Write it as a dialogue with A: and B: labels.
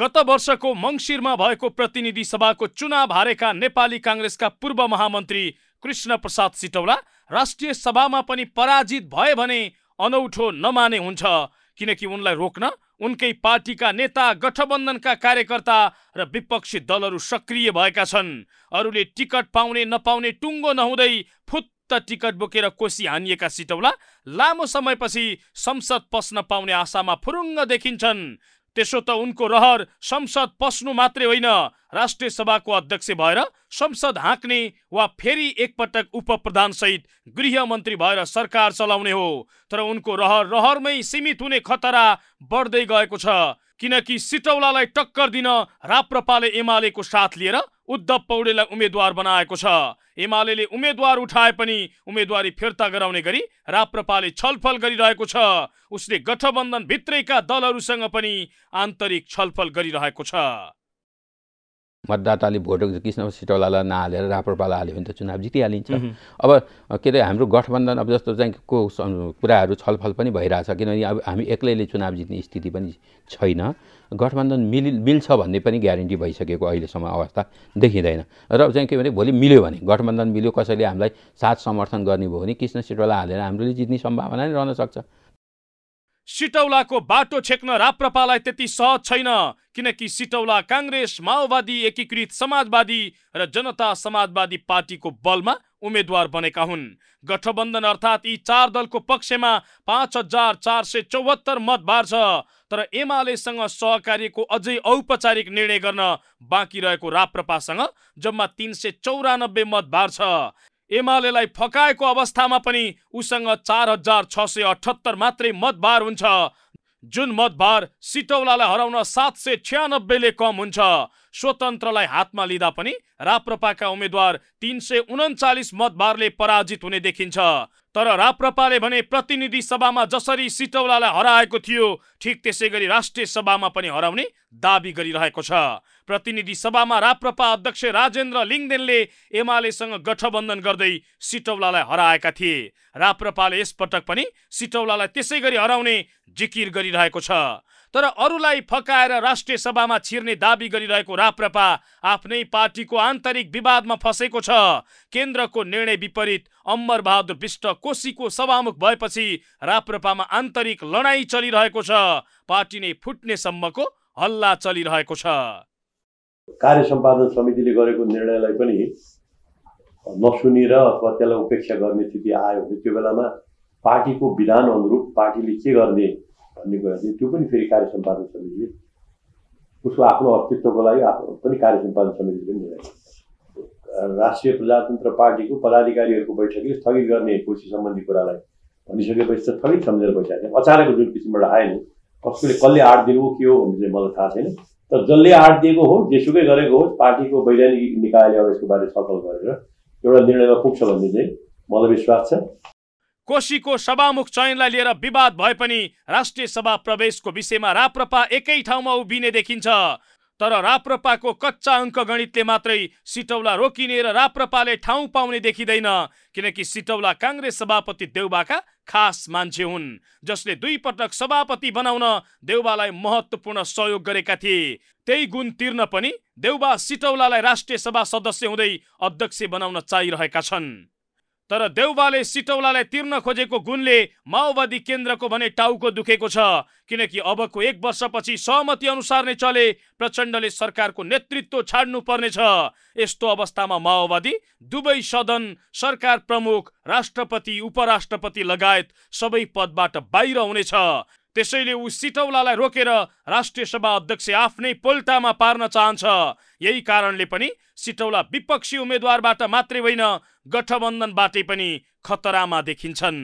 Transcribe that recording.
A: गत वर्षको मङ्सिरमा भएको प्रतिनिधि सभाको चुनाव हारेका नेपाली काङ्ग्रेसका पूर्व महामन्त्री कृष्ण प्रसाद सिटौला राष्ट्रिय सभामा पनि पराजित भए भने अनौठो नमाने हुन्छ किनकि उनलाई रोक्न उनकै पार्टीका नेता गठबन्धनका कार्यकर्ता र विपक्षी दलहरू सक्रिय भएका छन् अरूले टिकट पाउने नपाउने टुङ्गो नहुँदै फुत्त टिकट बोकेर कोसी हानिएका सिटौला लामो समयपछि संसद पस्न पाउने आशामा फुरुङ्ग देखिन्छन् त्यसो त उनको रहर संसद पस्नु मात्रै होइन राष्ट्रिय सभाको अध्यक्ष भएर संसद हाँक्ने वा फेरि एकपटक गृह मन्त्री भएर सरकार चलाउने हो तर उनको रहर रहरमै सीमित हुने खतरा बढ्दै गएको छ किनकि सिटौलालाई टक्कर दिन राप्रपाले एमालेको साथ लिएर उद्धव पौडेललाई उम्मेद्वार बनाएको छ एमाले उम्मेद्वार उठाए पनि उम्मेद्वारी फिर्ता गराउने गरी राप्रपाले छलफल गरिरहेको छ उसले गठबन्धनभित्रैका दलहरूसँग पनि आन्तरिक छलफल गरिरहेको छ
B: मतदाताले भोट कृष्ण सिटौलालाई नहालेर राप्रपालाई हाल्यो भने त चुनाव जितिहालिन्छ अब के अरे हाम्रो गठबन्धन अब जस्तो चाहिँ को कुराहरू छलफल पनि भइरहेछ किनभने अब हामी एक्लैले चुनाव जित्ने स्थिति पनि छैन गठबन्धन मिलि मिल्छ भन्ने पनि ग्यारेन्टी भइसकेको अहिलेसम्म अवस्था देखिँदैन र चाहिँ के भने भोलि मिल्यो भने गठबन्धन मिल्यो कसैले हामीलाई साथ समर्थन गर्ने भयो भने कृष्ण सिटौला हालेर हाम्रोले जित्ने सम्भावना नै रहन
A: सक्छ सिटौलाको बाटो छेक्न राप्रपालाई त्यति सहज छैन किनकि सिटौला काङ्ग्रेस माओवादी एकीकृत समाजवादी र जनता समाजवादी पार्टीको बलमा उम्मेद्वार बनेका हुन् गठबन्धन अर्थात् यी चार दलको पक्षमा पाँच हजार चार सय चौहत्तर बार छ तर एमालेसँग सहकार्यको अझै औपचारिक निर्णय गर्न बाँकी रहेको राप्रपासँग जम्मा तिन सय चौरानब्बे बार छ एमालेलाई फकाएको अवस्थामा पनि उसँग चार हजार छ सय अठहत्तर मात्रै मतभार हुन्छ जुन मतभार सिटौलालाई हराउन सात सय छ्यानब्बेले कम हुन्छ स्वतन्त्रलाई हातमा लिँदा पनि राप्रपाका उम्मेद्वार तिन सय उन्चालिस मतबारले पराजित हुने देखिन्छ तर राप्रपाले भने प्रतिनिधि सभामा जसरी सिटौलालाई हराएको थियो ठिक त्यसै गरी राष्ट्रिय सभामा पनि हराउने दावी गरिरहेको छ प्रतिनिधि सभामा राप्रपा अध्यक्ष राजेन्द्र लिङदेनले एमालेसँग गठबन्धन गर्दै सिटौलालाई हराएका थिए राप्रपाले यसपटक पनि सिटौलालाई त्यसै गरी हराउने जिकिर गरिरहेको छ तर अरूलाई फकाएर राष्ट्रिय सभामा छिर्ने दावी गरिरहेको राप्रपा आफ्नै पार्टीको आन्तरिक विवादमा फसेको छ केन्द्रको निर्णय विपरीत अम्बर बहादुर विष्ट कोशीको सभामुख भएपछि राप्रपामा आन्तरिक लडाई चलिरहेको छ पार्टी नै फुट्ने सम्मको हल्ला चलिरहेको छ
C: कार्य सम्पादन समितिले गरेको निर्णयलाई पनि नसुनेर अथवा त्यसलाई उपेक्षा गर्ने स्थिति आयो भने त्यो बेलामा पार्टीको विधान अनुरूप पार्टीले के गर्ने भन्ने कुरा चाहिँ त्यो पनि फेरि कार्य सम्पादन समितिले उसको आफ्नो अस्तित्वको लागि आफ्नो पनि कार्य सम्पादन समितिले पनि निर्णय राष्ट्रिय प्रजातन्त्र पार्टीको पदाधिकारीहरूको बैठकले स्थगित गर्ने कोसी सम्बन्धी कुरालाई भनिसकेपछि त स्थगित सम्झेर बैठक अचानक जुन किसिमबाट आएन नि कसले कसले आँट दिनु हो के हो भन्ने चाहिँ मलाई थाहा छैन तर जसले आँट दिएको हो जेसुकै गरेको हो पार्टीको वैधानिक निकायले अब यसको बारे छलफल गरेर एउटा निर्णयमा पुग्छ भन्ने चाहिँ मलाई विश्वास छ
A: कोशीको सभामुख चयनलाई लिएर विवाद भए पनि राष्ट्रिय सभा प्रवेशको विषयमा राप्रपा एकै ठाउँमा उभिने देखिन्छ तर राप्रपाको कच्चा गणितले मात्रै सिटौला रोकिने र राप्रपाले ठाउँ पाउने देखिँदैन किनकि सिटौला काङ्ग्रेस सभापति देउबाका खास मान्छे हुन् जसले दुई पटक सभापति बनाउन देउबालाई महत्त्वपूर्ण सहयोग गरेका थिए त्यही गुण तिर्न पनि देउबा सिटौलालाई राष्ट्रिय सभा सदस्य हुँदै अध्यक्ष बनाउन चाहिरहेका छन् तर देउबाले सिटौलालाई तिर्न खोजेको गुणले माओवादी केन्द्रको भने टाउको दुखेको छ किनकि अबको एक वर्षपछि सहमति अनुसार नै चले प्रचण्डले सरकारको नेतृत्व छाड्नु पर्नेछ यस्तो अवस्थामा माओवादी दुवै सदन सरकार प्रमुख राष्ट्रपति उपराष्ट्रपति लगायत सबै पदबाट बाहिर हुनेछ त्यसैले ऊ सिटौलालाई रोकेर राष्ट्रिय सभा अध्यक्ष आफ्नै पोल्टामा पार्न चाहन्छ यही कारणले पनि सिटौला विपक्षी उम्मेद्वारबाट मात्रै होइन गठबन्धनबाटै पनि खतरामा देखिन्छन्